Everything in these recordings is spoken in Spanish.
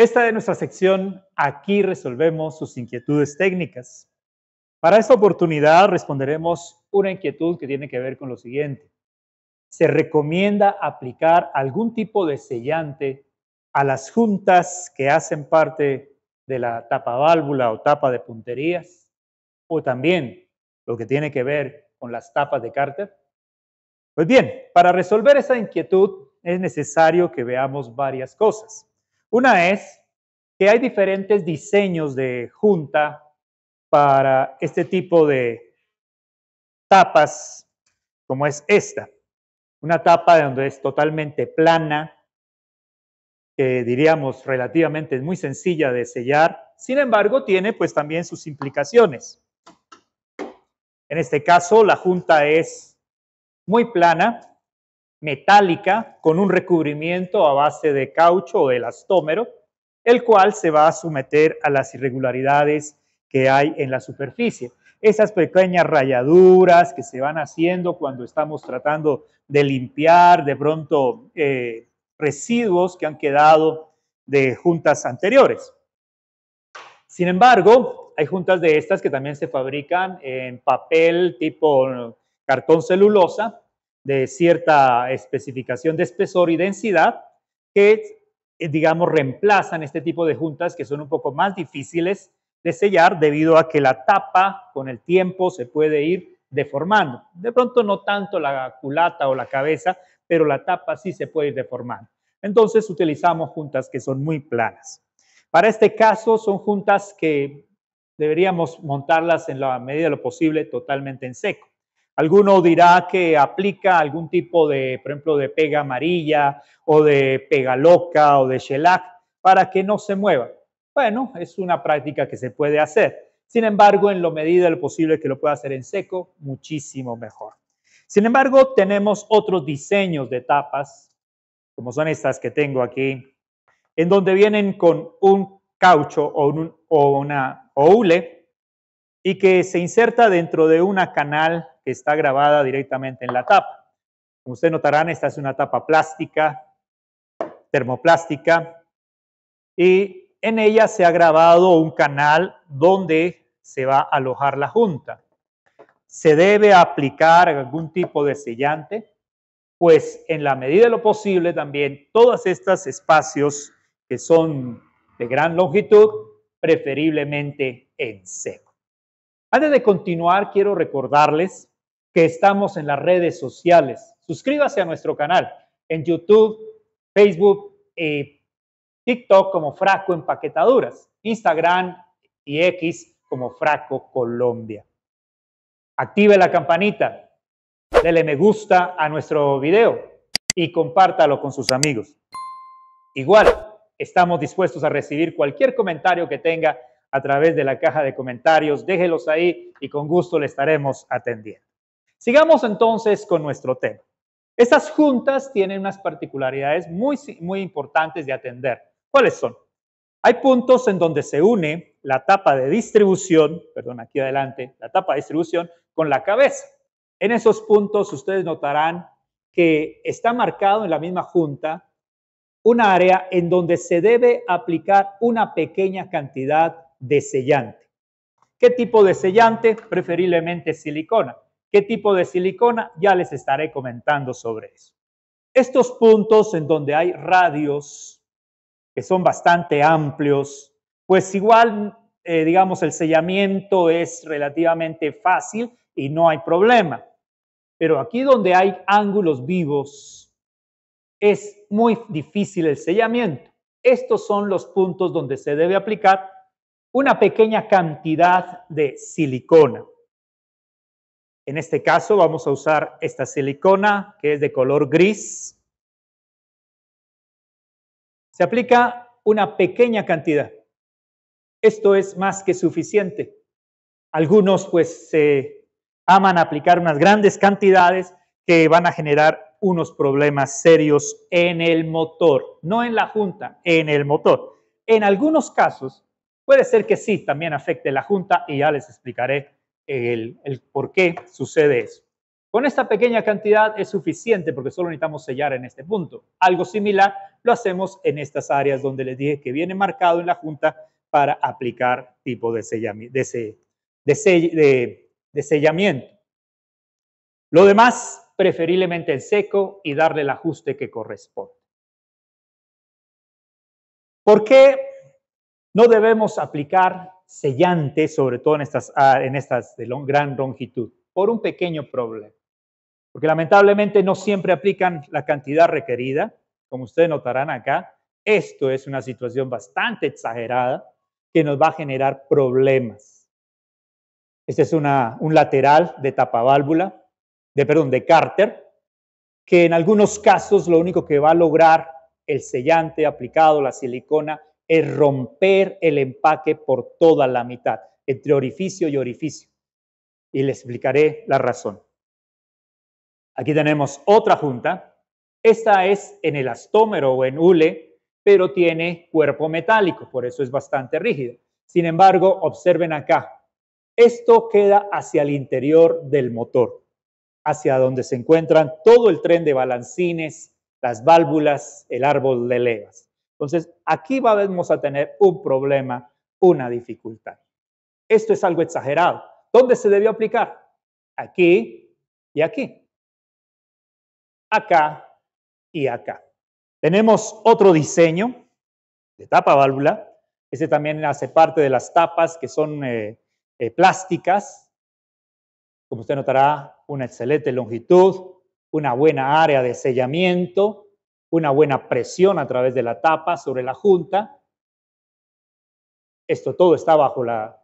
Esta de nuestra sección Aquí resolvemos sus inquietudes técnicas. Para esta oportunidad responderemos una inquietud que tiene que ver con lo siguiente. Se recomienda aplicar algún tipo de sellante a las juntas que hacen parte de la tapa válvula o tapa de punterías, o también lo que tiene que ver con las tapas de cárter. Pues bien, para resolver esa inquietud es necesario que veamos varias cosas. Una es que hay diferentes diseños de junta para este tipo de tapas, como es esta. Una tapa donde es totalmente plana, que diríamos relativamente es muy sencilla de sellar, sin embargo tiene pues también sus implicaciones. En este caso la junta es muy plana, metálica con un recubrimiento a base de caucho o elastómero, el cual se va a someter a las irregularidades que hay en la superficie. Esas pequeñas rayaduras que se van haciendo cuando estamos tratando de limpiar de pronto eh, residuos que han quedado de juntas anteriores. Sin embargo, hay juntas de estas que también se fabrican en papel tipo cartón celulosa de cierta especificación de espesor y densidad que, eh, digamos, reemplazan este tipo de juntas que son un poco más difíciles de sellar debido a que la tapa con el tiempo se puede ir deformando. De pronto no tanto la culata o la cabeza, pero la tapa sí se puede ir deformando. Entonces utilizamos juntas que son muy planas. Para este caso son juntas que deberíamos montarlas en la medida de lo posible totalmente en seco. Alguno dirá que aplica algún tipo de, por ejemplo, de pega amarilla o de pega loca o de shellac para que no se mueva. Bueno, es una práctica que se puede hacer. Sin embargo, en lo medida de lo posible que lo pueda hacer en seco, muchísimo mejor. Sin embargo, tenemos otros diseños de tapas, como son estas que tengo aquí, en donde vienen con un caucho o, o una oule y que se inserta dentro de una canal está grabada directamente en la tapa. Como ustedes notarán, esta es una tapa plástica, termoplástica, y en ella se ha grabado un canal donde se va a alojar la junta. Se debe aplicar algún tipo de sellante, pues en la medida de lo posible también todos estos espacios que son de gran longitud, preferiblemente en seco. Antes de continuar, quiero recordarles que estamos en las redes sociales. Suscríbase a nuestro canal en YouTube, Facebook, TikTok como Fraco Empaquetaduras, Instagram y X como Fraco Colombia. Active la campanita, dele me gusta a nuestro video y compártalo con sus amigos. Igual, estamos dispuestos a recibir cualquier comentario que tenga a través de la caja de comentarios. Déjelos ahí y con gusto le estaremos atendiendo. Sigamos entonces con nuestro tema. Estas juntas tienen unas particularidades muy, muy importantes de atender. ¿Cuáles son? Hay puntos en donde se une la tapa de distribución, perdón, aquí adelante, la tapa de distribución con la cabeza. En esos puntos ustedes notarán que está marcado en la misma junta un área en donde se debe aplicar una pequeña cantidad de sellante. ¿Qué tipo de sellante? Preferiblemente silicona. ¿Qué tipo de silicona? Ya les estaré comentando sobre eso. Estos puntos en donde hay radios, que son bastante amplios, pues igual, eh, digamos, el sellamiento es relativamente fácil y no hay problema. Pero aquí donde hay ángulos vivos, es muy difícil el sellamiento. Estos son los puntos donde se debe aplicar una pequeña cantidad de silicona. En este caso vamos a usar esta silicona que es de color gris. Se aplica una pequeña cantidad. Esto es más que suficiente. Algunos pues se aman aplicar unas grandes cantidades que van a generar unos problemas serios en el motor, no en la junta, en el motor. En algunos casos puede ser que sí, también afecte la junta y ya les explicaré el, por qué sucede eso. Con esta pequeña cantidad es suficiente porque solo necesitamos sellar en este punto. Algo similar lo hacemos en estas áreas donde les dije que viene marcado en la junta para aplicar tipo de, de sellamiento. Lo demás, preferiblemente en seco y darle el ajuste que corresponde. ¿Por qué no debemos aplicar sellante, sobre todo en estas, ah, en estas de gran longitud, por un pequeño problema. Porque lamentablemente no siempre aplican la cantidad requerida, como ustedes notarán acá. Esto es una situación bastante exagerada que nos va a generar problemas. Este es un lateral de tapaválvula, de, perdón, de cárter, que en algunos casos lo único que va a lograr el sellante aplicado, la silicona, es romper el empaque por toda la mitad, entre orificio y orificio. Y les explicaré la razón. Aquí tenemos otra junta. Esta es en el elastómero o en hule, pero tiene cuerpo metálico, por eso es bastante rígido. Sin embargo, observen acá. Esto queda hacia el interior del motor, hacia donde se encuentran todo el tren de balancines, las válvulas, el árbol de levas. Entonces, aquí vamos a tener un problema, una dificultad. Esto es algo exagerado. ¿Dónde se debió aplicar? Aquí y aquí. Acá y acá. Tenemos otro diseño de tapa válvula. Este también hace parte de las tapas que son eh, eh, plásticas. Como usted notará, una excelente longitud, una buena área de sellamiento una buena presión a través de la tapa sobre la Junta. Esto todo está bajo la,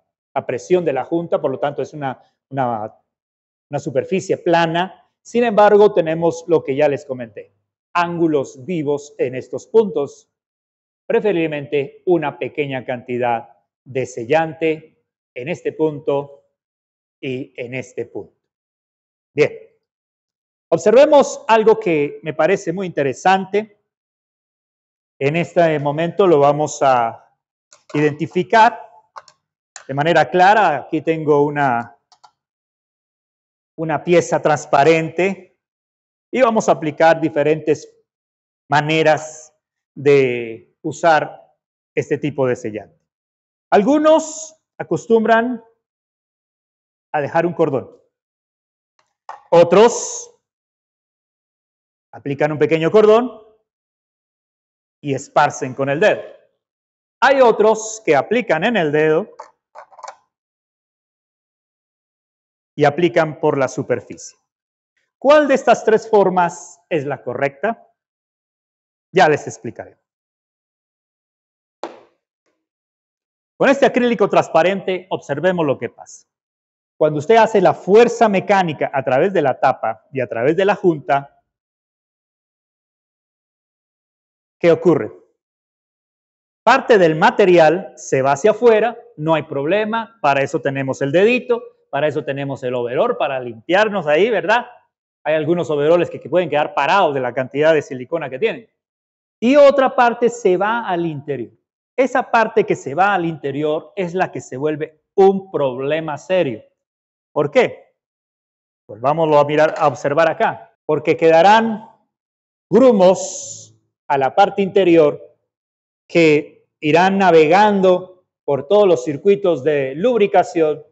presión de la Junta, por lo tanto es una, una superficie plana. Sin embargo, tenemos lo que ya les comenté, ángulos vivos en estos puntos, preferiblemente una pequeña cantidad de sellante en este punto y en este punto. Bien. Observemos algo que me parece muy interesante. En este momento lo vamos a identificar de manera clara. Aquí tengo una, una pieza transparente y vamos a aplicar diferentes maneras de usar este tipo de sellante. Algunos acostumbran a dejar un cordón. Otros Aplican un pequeño cordón y esparcen con el dedo. Hay otros que aplican en el dedo y aplican por la superficie. ¿Cuál de estas tres formas es la correcta? Ya les explicaré. Con este acrílico transparente observemos lo que pasa. Cuando usted hace la fuerza mecánica a través de la tapa y a través de la junta, ¿qué ocurre? Parte del material se va hacia afuera, no hay problema, para eso tenemos el dedito, para eso tenemos el overol, para limpiarnos ahí, ¿verdad? Hay algunos overoles que, pueden quedar parados de la cantidad de silicona que tienen. Y otra parte se va al interior. Esa parte que se va al interior es la que se vuelve un problema serio. ¿Por qué? Pues vámonos a mirar, a observar acá. Porque quedarán grumos a la parte interior que irán navegando por todos los circuitos de lubricación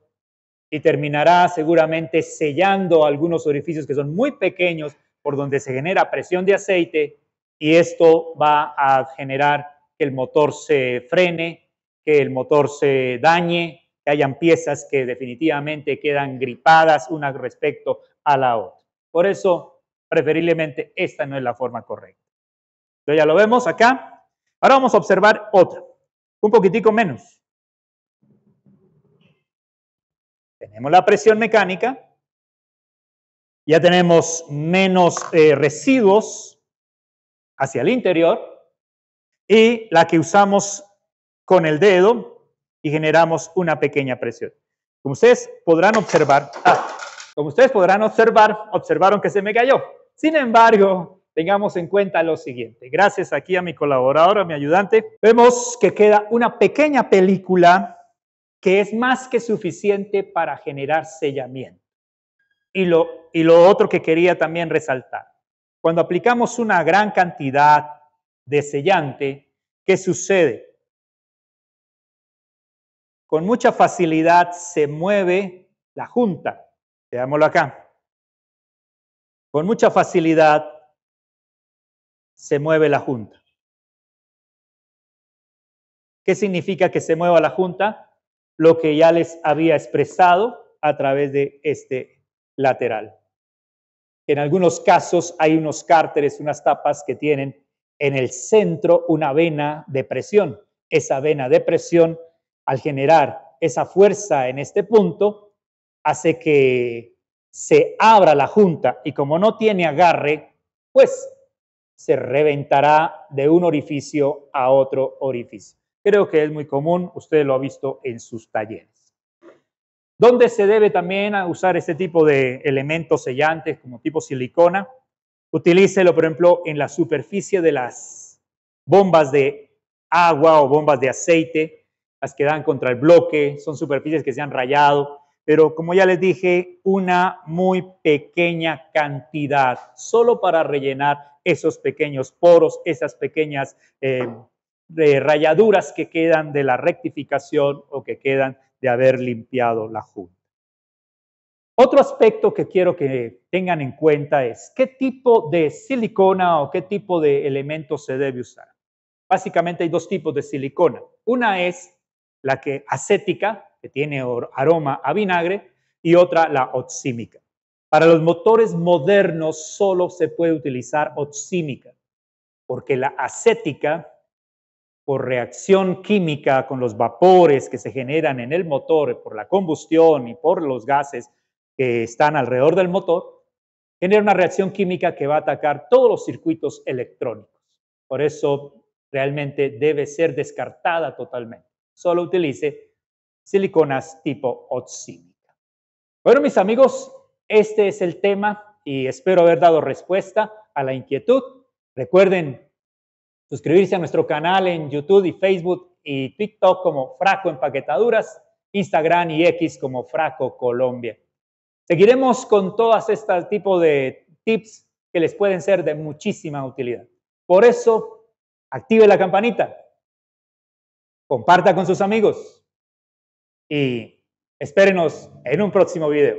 y terminará seguramente sellando algunos orificios que son muy pequeños por donde se genera presión de aceite y esto va a generar que el motor se frene, que el motor se dañe, que hayan piezas que definitivamente quedan gripadas una respecto a la otra. Por eso, preferiblemente, esta no es la forma correcta ya lo vemos acá. Ahora vamos a observar otra, un poquitico menos. Tenemos la presión mecánica, ya tenemos menos eh, residuos hacia el interior y la que usamos con el dedo y generamos una pequeña presión. Como ustedes podrán observar, ah, como ustedes podrán observar, observaron que se me cayó. Sin embargo, tengamos en cuenta lo siguiente. Gracias aquí a mi colaborador, a mi ayudante. Vemos que queda una pequeña película que es más que suficiente para generar sellamiento. Y lo, y lo otro que quería también resaltar, cuando aplicamos una gran cantidad de sellante, ¿qué sucede? Con mucha facilidad se mueve la junta, veámoslo acá. Con mucha facilidad se mueve la Junta. ¿Qué significa que se mueva la Junta? Lo que ya les había expresado a través de este lateral. En algunos casos hay unos cárteres, unas tapas que tienen en el centro una vena de presión. Esa vena de presión, al generar esa fuerza en este punto, hace que se abra la junta y como no tiene agarre, pues se reventará de un orificio a otro orificio. Creo que es muy común, usted lo ha visto en sus talleres. ¿Dónde se debe también usar este tipo de elementos sellantes como tipo silicona? Utilícelo, por ejemplo, en la superficie de las bombas de agua o bombas de aceite, las que dan contra el bloque, son superficies que se han rayado, pero como ya les dije, una muy pequeña cantidad, solo para rellenar esos pequeños poros, esas pequeñas eh, eh, rayaduras que quedan de la rectificación o que quedan de haber limpiado la junta. Otro aspecto que quiero que tengan en cuenta es qué tipo de silicona o qué tipo de elemento se debe usar. Básicamente hay dos tipos de silicona. Una es la que acética, que tiene aroma a vinagre, y otra la oxímica. Para los motores modernos solo se puede utilizar oxímica, porque la acética, por reacción química con los vapores que se generan en el motor, por la combustión y por los gases que están alrededor del motor, genera una reacción química que va a atacar todos los circuitos electrónicos. Por eso realmente debe ser descartada totalmente. Solo utilice siliconas tipo oxímica. Bueno, mis amigos, este es el tema y espero haber dado respuesta a la inquietud. Recuerden suscribirse a nuestro canal en YouTube y Facebook y TikTok como Fraco Empaquetaduras, Instagram y X como Fraco Colombia. Seguiremos con todas estas tipo de tips que les pueden ser de muchísima utilidad. Por eso, active la campanita, comparta con sus amigos y espérenos en un próximo video.